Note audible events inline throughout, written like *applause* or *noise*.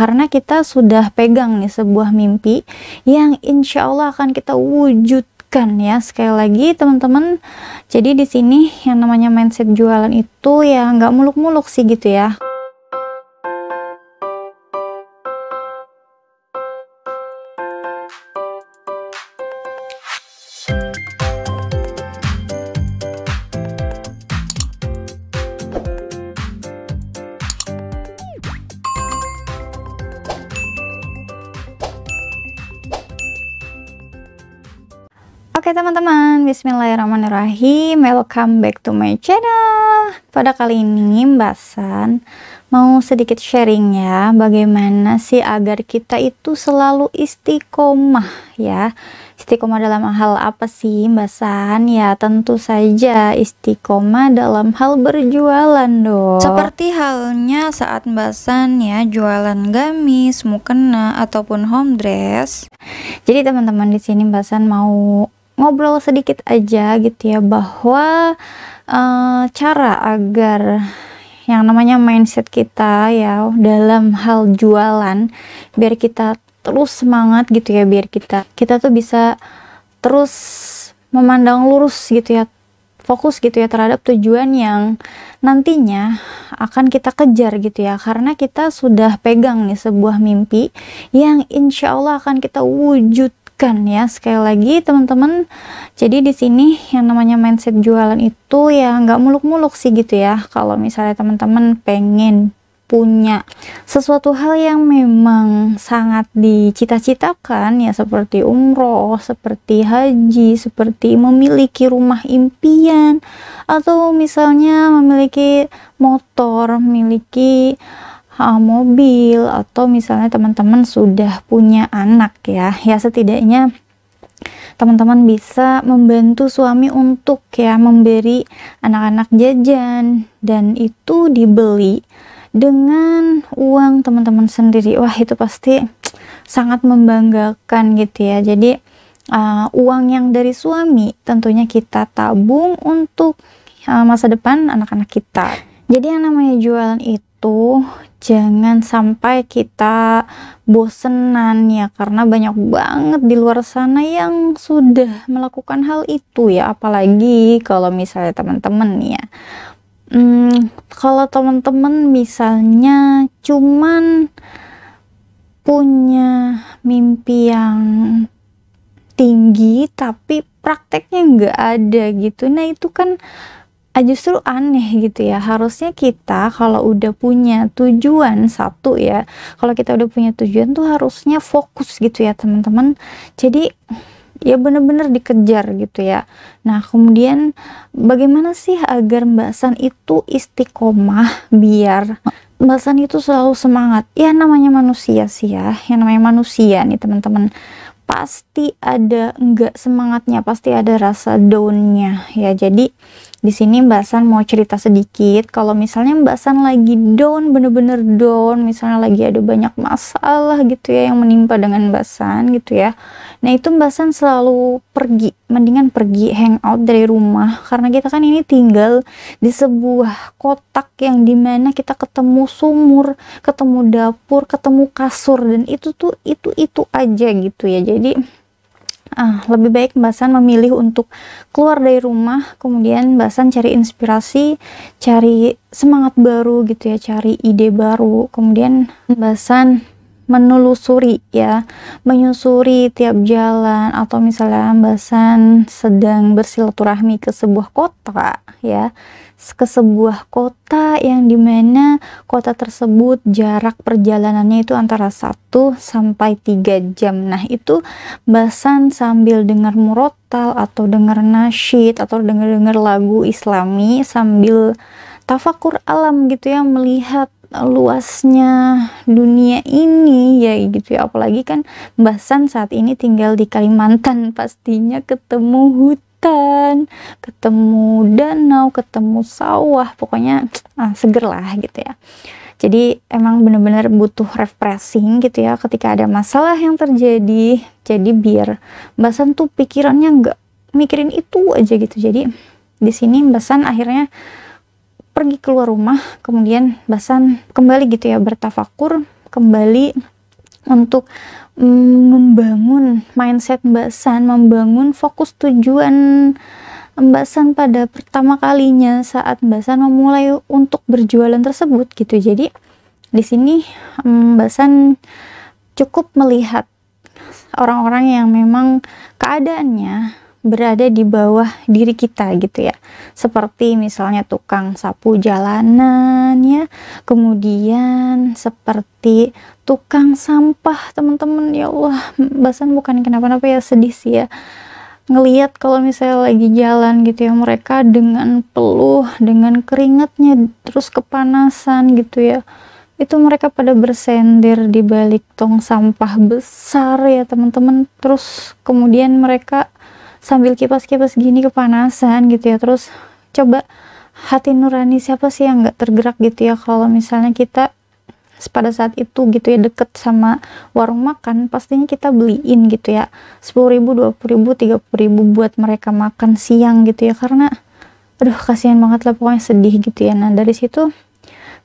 karena kita sudah pegang nih sebuah mimpi yang insya Allah akan kita wujudkan ya sekali lagi teman-teman jadi di sini yang namanya mindset jualan itu ya nggak muluk-muluk sih gitu ya Oke teman-teman, bismillahirrahmanirrahim Welcome back to my channel Pada kali ini Mbak San Mau sedikit sharing ya Bagaimana sih agar kita itu selalu istiqomah ya Istiqomah dalam hal apa sih Mbak San? Ya tentu saja istiqomah dalam hal berjualan dong Seperti halnya saat Mbak San ya Jualan gamis, mukena, ataupun home dress Jadi teman-teman di sini Mbak San mau ngobrol sedikit aja gitu ya bahwa uh, cara agar yang namanya mindset kita ya dalam hal jualan biar kita terus semangat gitu ya biar kita kita tuh bisa terus memandang lurus gitu ya fokus gitu ya terhadap tujuan yang nantinya akan kita kejar gitu ya karena kita sudah pegang nih sebuah mimpi yang insya Allah akan kita wujud bukan ya sekali lagi teman-teman jadi di sini yang namanya mindset jualan itu ya nggak muluk-muluk sih gitu ya kalau misalnya teman-teman pengen punya sesuatu hal yang memang sangat dicita-citakan ya seperti umroh, seperti haji, seperti memiliki rumah impian atau misalnya memiliki motor, memiliki uh, mobil atau misalnya teman-teman sudah punya anak ya ya setidaknya teman-teman bisa membantu suami untuk ya memberi anak-anak jajan dan itu dibeli dengan uang teman-teman sendiri wah itu pasti sangat membanggakan gitu ya jadi uh, uang yang dari suami tentunya kita tabung untuk uh, masa depan anak-anak kita jadi yang namanya jualan itu jangan sampai kita bosenan ya karena banyak banget di luar sana yang sudah melakukan hal itu ya apalagi kalau misalnya teman-teman ya hmm, kalau teman-teman misalnya cuman punya mimpi yang tinggi tapi prakteknya nggak ada gitu nah itu kan Ah, justru aneh gitu ya harusnya kita kalau udah punya tujuan satu ya kalau kita udah punya tujuan tuh harusnya fokus gitu ya teman-teman jadi ya bener-bener dikejar gitu ya nah kemudian bagaimana sih agar Mbak San itu istiqomah biar Mbak San itu selalu semangat ya namanya manusia sih ya yang namanya manusia nih teman-teman pasti ada enggak semangatnya pasti ada rasa downnya ya jadi di sini Mbak San mau cerita sedikit, kalau misalnya Mbak San lagi down, bener-bener down, misalnya lagi ada banyak masalah gitu ya yang menimpa dengan Mbak San gitu ya. Nah itu Mbak San selalu pergi, mendingan pergi hangout dari rumah, karena kita kan ini tinggal di sebuah kotak yang dimana kita ketemu sumur, ketemu dapur, ketemu kasur, dan itu tuh itu-itu aja gitu ya. Jadi Ah, lebih baik Mbak San memilih untuk keluar dari rumah, kemudian Mbak San cari inspirasi, cari semangat baru gitu ya, cari ide baru. Kemudian Mbak San menelusuri ya, menyusuri tiap jalan atau misalnya Basan sedang bersilaturahmi ke sebuah kota ya, ke sebuah kota yang dimana kota tersebut jarak perjalanannya itu antara 1 sampai 3 jam. Nah itu Basan sambil dengar murotal atau dengar nasyid atau dengar-dengar lagu islami sambil tafakur alam gitu ya melihat luasnya dunia ini ya gitu ya apalagi kan Mbah San saat ini tinggal di Kalimantan *laughs* pastinya ketemu hutan ketemu danau ketemu sawah pokoknya ah, seger lah gitu ya jadi emang bener-bener butuh refreshing gitu ya ketika ada masalah yang terjadi jadi biar Mbak San tuh pikirannya nggak mikirin itu aja gitu jadi di sini Mbak San akhirnya pergi keluar rumah kemudian Basan kembali gitu ya bertafakur kembali untuk mm, membangun mindset Basan membangun fokus tujuan Basan pada pertama kalinya saat Basan memulai untuk berjualan tersebut gitu. Jadi di sini mm, Basan cukup melihat orang-orang yang memang keadaannya berada di bawah diri kita gitu ya. Seperti misalnya tukang sapu jalanan ya, kemudian seperti tukang sampah teman-teman ya Allah, bahasan bukan kenapa-napa ya sedih sih ya ngeliat kalau misalnya lagi jalan gitu ya mereka dengan peluh dengan keringatnya terus kepanasan gitu ya itu mereka pada bersender di balik tong sampah besar ya teman-teman terus kemudian mereka sambil kipas-kipas gini kepanasan gitu ya terus coba hati nurani siapa sih yang nggak tergerak gitu ya kalau misalnya kita pada saat itu gitu ya deket sama warung makan pastinya kita beliin gitu ya 10 ribu 20 ribu 30 ribu buat mereka makan siang gitu ya karena aduh kasihan banget lah pokoknya sedih gitu ya nah dari situ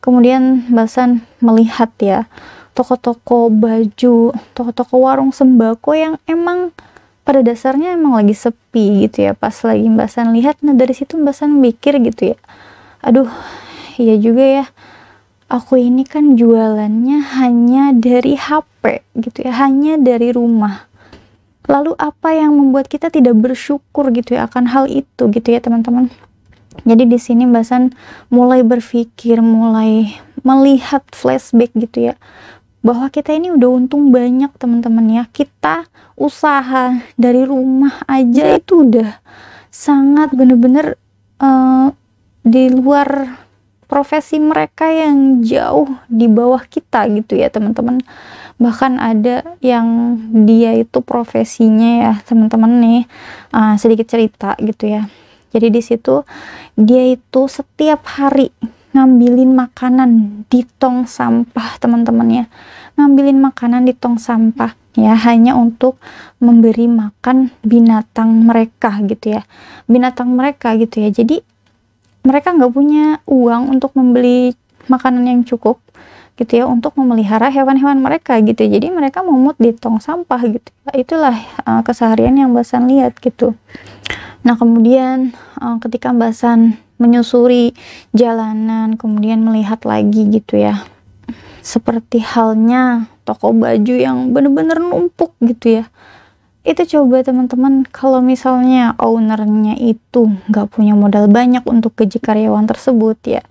kemudian Basan melihat ya toko-toko baju toko-toko warung sembako yang emang pada dasarnya emang lagi sepi gitu ya pas lagi Mbak San lihat nah dari situ Mbak San mikir gitu ya aduh iya juga ya aku ini kan jualannya hanya dari HP gitu ya hanya dari rumah lalu apa yang membuat kita tidak bersyukur gitu ya akan hal itu gitu ya teman-teman jadi di sini Mbak San mulai berpikir mulai melihat flashback gitu ya bahwa kita ini udah untung banyak teman-teman ya kita usaha dari rumah aja itu udah sangat bener-bener uh, di luar profesi mereka yang jauh di bawah kita gitu ya teman-teman bahkan ada yang dia itu profesinya ya teman-teman nih uh, sedikit cerita gitu ya jadi di situ dia itu setiap hari ngambilin makanan di tong sampah teman-teman ya ngambilin makanan di tong sampah ya hanya untuk memberi makan binatang mereka gitu ya binatang mereka gitu ya jadi mereka nggak punya uang untuk membeli makanan yang cukup gitu ya untuk memelihara hewan-hewan mereka gitu ya. jadi mereka memut di tong sampah gitu ya. itulah uh, keseharian yang Basan lihat gitu Nah, kemudian uh, ketika Mbak San menyusuri jalanan, kemudian melihat lagi gitu ya. Seperti halnya toko baju yang bener-bener numpuk gitu ya. Itu coba teman-teman kalau misalnya ownernya itu nggak punya modal banyak untuk gaji karyawan tersebut ya.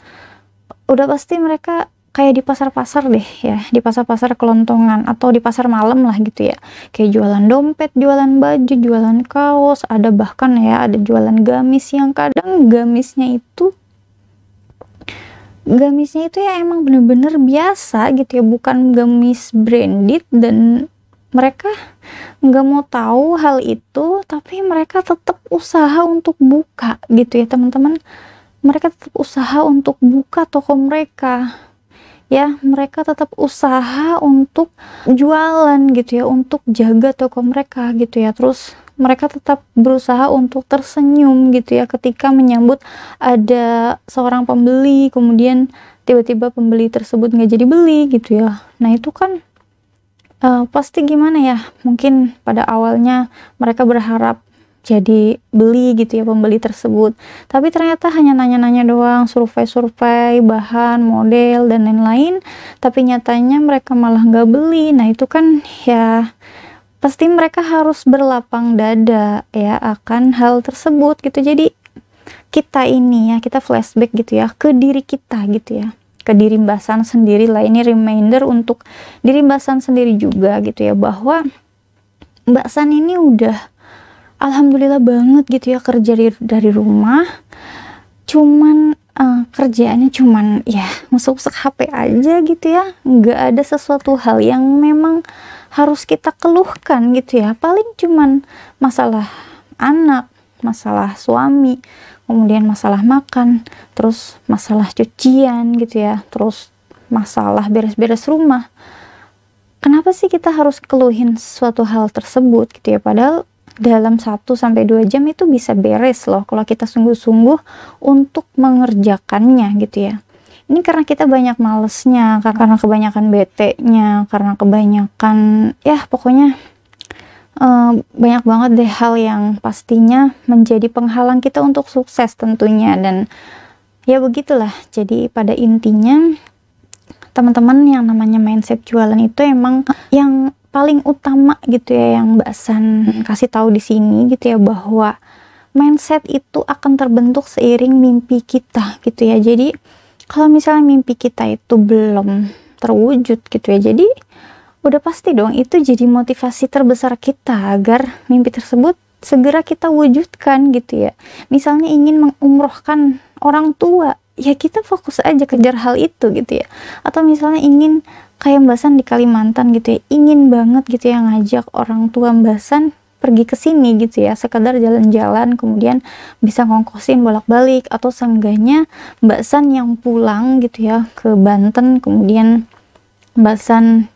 Udah pasti mereka kayak di pasar-pasar deh ya, di pasar-pasar kelontongan atau di pasar malam lah gitu ya. Kayak jualan dompet, jualan baju, jualan kaos, ada bahkan ya ada jualan gamis yang kadang gamisnya itu gamisnya itu ya emang bener-bener biasa gitu ya, bukan gamis branded dan mereka nggak mau tahu hal itu tapi mereka tetap usaha untuk buka gitu ya teman-teman mereka tetap usaha untuk buka toko mereka ya mereka tetap usaha untuk jualan gitu ya untuk jaga toko mereka gitu ya terus mereka tetap berusaha untuk tersenyum gitu ya ketika menyambut ada seorang pembeli kemudian tiba-tiba pembeli tersebut nggak jadi beli gitu ya nah itu kan uh, pasti gimana ya mungkin pada awalnya mereka berharap jadi beli gitu ya pembeli tersebut tapi ternyata hanya nanya-nanya doang survei-survei bahan model dan lain-lain tapi nyatanya mereka malah nggak beli nah itu kan ya pasti mereka harus berlapang dada ya akan hal tersebut gitu jadi kita ini ya kita flashback gitu ya ke diri kita gitu ya ke diri Mbak sendiri lah ini reminder untuk diri Mbak sendiri juga gitu ya bahwa Mbak San ini udah alhamdulillah banget gitu ya kerja di, dari rumah cuman uh, kerjaannya cuman ya ngusuk-ngusuk HP aja gitu ya nggak ada sesuatu hal yang memang harus kita keluhkan gitu ya paling cuman masalah anak masalah suami kemudian masalah makan terus masalah cucian gitu ya terus masalah beres-beres rumah kenapa sih kita harus keluhin suatu hal tersebut gitu ya padahal dalam 1 sampai 2 jam itu bisa beres loh kalau kita sungguh-sungguh untuk mengerjakannya gitu ya. Ini karena kita banyak malesnya, karena kebanyakan bete-nya, karena kebanyakan ya pokoknya uh, banyak banget deh hal yang pastinya menjadi penghalang kita untuk sukses tentunya dan ya begitulah. Jadi pada intinya teman-teman yang namanya mindset jualan itu emang yang paling utama gitu ya yang Mbak San hmm. kasih tahu di sini gitu ya bahwa mindset itu akan terbentuk seiring mimpi kita gitu ya. Jadi kalau misalnya mimpi kita itu belum terwujud gitu ya. Jadi udah pasti dong itu jadi motivasi terbesar kita agar mimpi tersebut segera kita wujudkan gitu ya. Misalnya ingin mengumrohkan orang tua ya kita fokus aja kejar hal itu gitu ya atau misalnya ingin kayak mbasan di Kalimantan gitu ya ingin banget gitu ya ngajak orang tua mbasan pergi ke sini gitu ya sekedar jalan-jalan kemudian bisa ngongkosin bolak-balik atau seenggaknya Mbak yang pulang gitu ya ke Banten kemudian Mbak San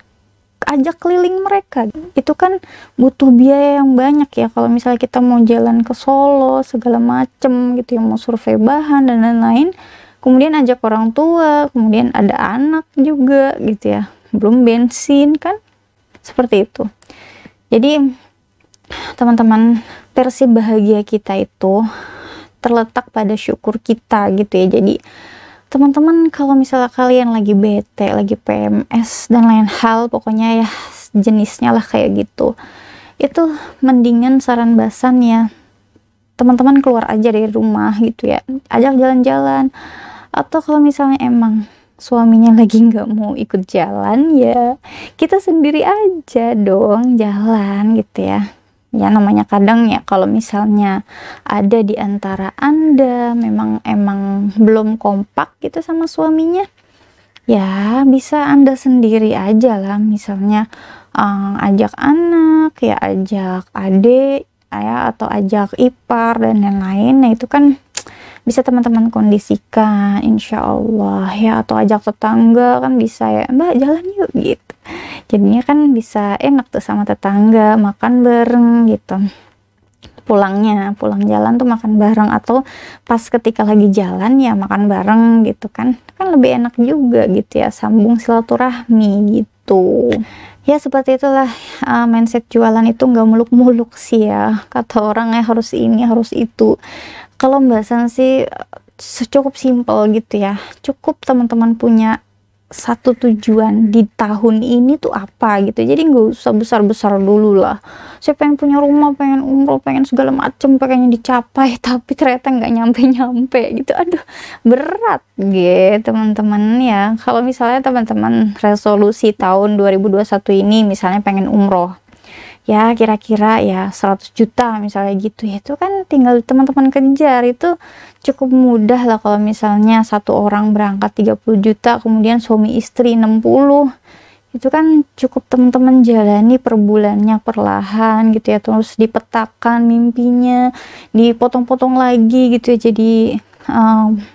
ajak keliling mereka itu kan butuh biaya yang banyak ya kalau misalnya kita mau jalan ke Solo segala macem gitu ya mau survei bahan dan lain-lain kemudian ajak orang tua, kemudian ada anak juga gitu ya. Belum bensin kan? Seperti itu. Jadi teman-teman, versi bahagia kita itu terletak pada syukur kita gitu ya. Jadi teman-teman kalau misalnya kalian lagi bete, lagi PMS dan lain hal pokoknya ya jenisnya lah kayak gitu. Itu mendingan saran basan teman-teman keluar aja dari rumah gitu ya. Ajak jalan-jalan, atau kalau misalnya emang suaminya lagi nggak mau ikut jalan ya kita sendiri aja dong jalan gitu ya ya namanya kadang ya kalau misalnya ada di antara anda memang emang belum kompak gitu sama suaminya ya bisa anda sendiri aja lah misalnya um, ajak anak ya ajak adik ya atau ajak ipar dan lain-lain nah itu kan bisa teman-teman kondisikan insya Allah ya atau ajak tetangga kan bisa ya mbak jalan yuk gitu jadinya kan bisa enak tuh sama tetangga makan bareng gitu pulangnya pulang jalan tuh makan bareng atau pas ketika lagi jalan ya makan bareng gitu kan kan lebih enak juga gitu ya sambung silaturahmi gitu ya seperti itulah uh, mindset jualan itu nggak muluk-muluk sih ya kata orang ya harus ini harus itu kalau mbak San sih eh, cukup simple gitu ya cukup teman-teman punya satu tujuan di tahun ini tuh apa gitu jadi nggak usah besar besar dulu lah saya pengen punya rumah pengen umroh pengen segala macem pengennya dicapai *laughs* tapi ternyata nggak nyampe nyampe gitu aduh berat gitu teman-teman ya kalau misalnya teman-teman resolusi tahun 2021 ini misalnya pengen umroh ya kira-kira ya 100 juta misalnya gitu ya itu kan tinggal teman-teman kejar itu cukup mudah lah kalau misalnya satu orang berangkat 30 juta kemudian suami istri 60 itu kan cukup teman-teman jalani per bulannya perlahan gitu ya terus dipetakan mimpinya dipotong-potong lagi gitu ya jadi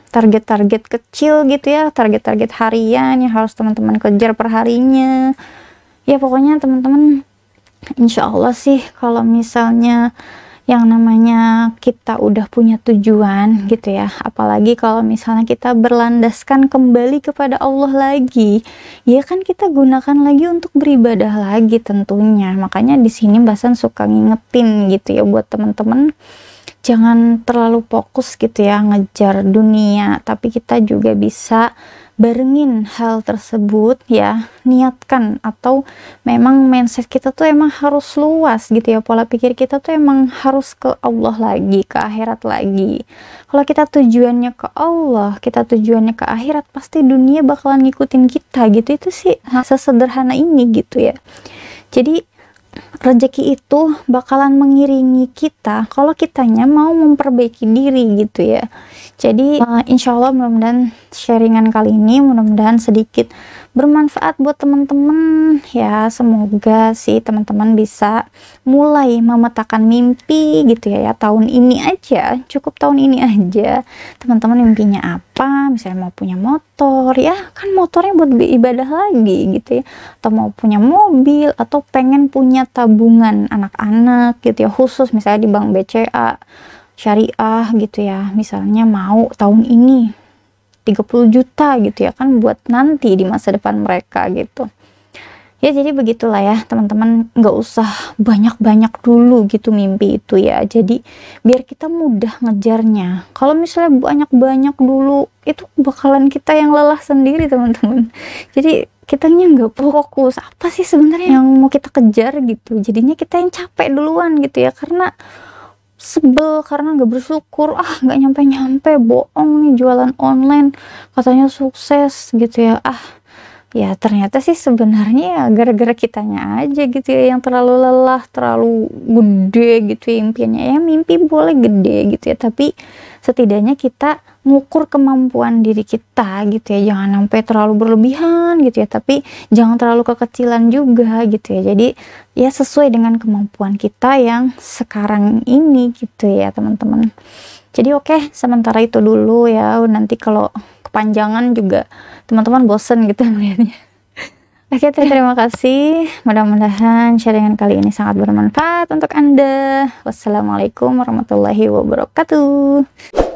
target-target um, kecil gitu ya target-target harian yang harus teman-teman kejar perharinya ya pokoknya teman-teman insya Allah sih kalau misalnya yang namanya kita udah punya tujuan gitu ya apalagi kalau misalnya kita berlandaskan kembali kepada Allah lagi ya kan kita gunakan lagi untuk beribadah lagi tentunya makanya di sini Basan suka ngingetin gitu ya buat teman-teman jangan terlalu fokus gitu ya ngejar dunia tapi kita juga bisa barengin hal tersebut ya niatkan atau memang mindset kita tuh emang harus luas gitu ya pola pikir kita tuh emang harus ke Allah lagi ke akhirat lagi kalau kita tujuannya ke Allah kita tujuannya ke akhirat pasti dunia bakalan ngikutin kita gitu itu sih sesederhana ini gitu ya jadi rezeki itu bakalan mengiringi kita kalau kitanya mau memperbaiki diri gitu ya jadi uh, insya Allah mudah-mudahan sharingan kali ini mudah-mudahan sedikit bermanfaat buat teman-teman ya semoga sih teman-teman bisa mulai memetakan mimpi gitu ya ya tahun ini aja cukup tahun ini aja teman-teman mimpinya apa misalnya mau punya motor ya kan motornya buat ibadah lagi gitu ya atau mau punya mobil atau pengen punya tabungan anak-anak gitu ya khusus misalnya di bank BCA syariah gitu ya misalnya mau tahun ini 30 juta gitu ya kan buat nanti di masa depan mereka gitu ya jadi begitulah ya teman-teman nggak usah banyak-banyak dulu gitu mimpi itu ya jadi biar kita mudah ngejarnya kalau misalnya banyak-banyak dulu itu bakalan kita yang lelah sendiri teman-teman jadi kita nggak fokus apa sih sebenarnya yang mau kita kejar gitu jadinya kita yang capek duluan gitu ya karena sebel karena nggak bersyukur ah nggak nyampe nyampe bohong nih jualan online katanya sukses gitu ya ah ya ternyata sih sebenarnya ya gara-gara kitanya aja gitu ya yang terlalu lelah terlalu gede gitu ya impiannya ya mimpi boleh gede gitu ya tapi setidaknya kita ngukur kemampuan diri kita gitu ya jangan sampai terlalu berlebihan gitu ya tapi jangan terlalu kekecilan juga gitu ya jadi ya sesuai dengan kemampuan kita yang sekarang ini gitu ya teman-teman jadi oke okay, sementara itu dulu ya nanti kalau kepanjangan juga teman-teman bosen gitu melihatnya *laughs* Oke, okay, terima kasih. Mudah-mudahan sharingan kali ini sangat bermanfaat untuk Anda. Wassalamualaikum warahmatullahi wabarakatuh.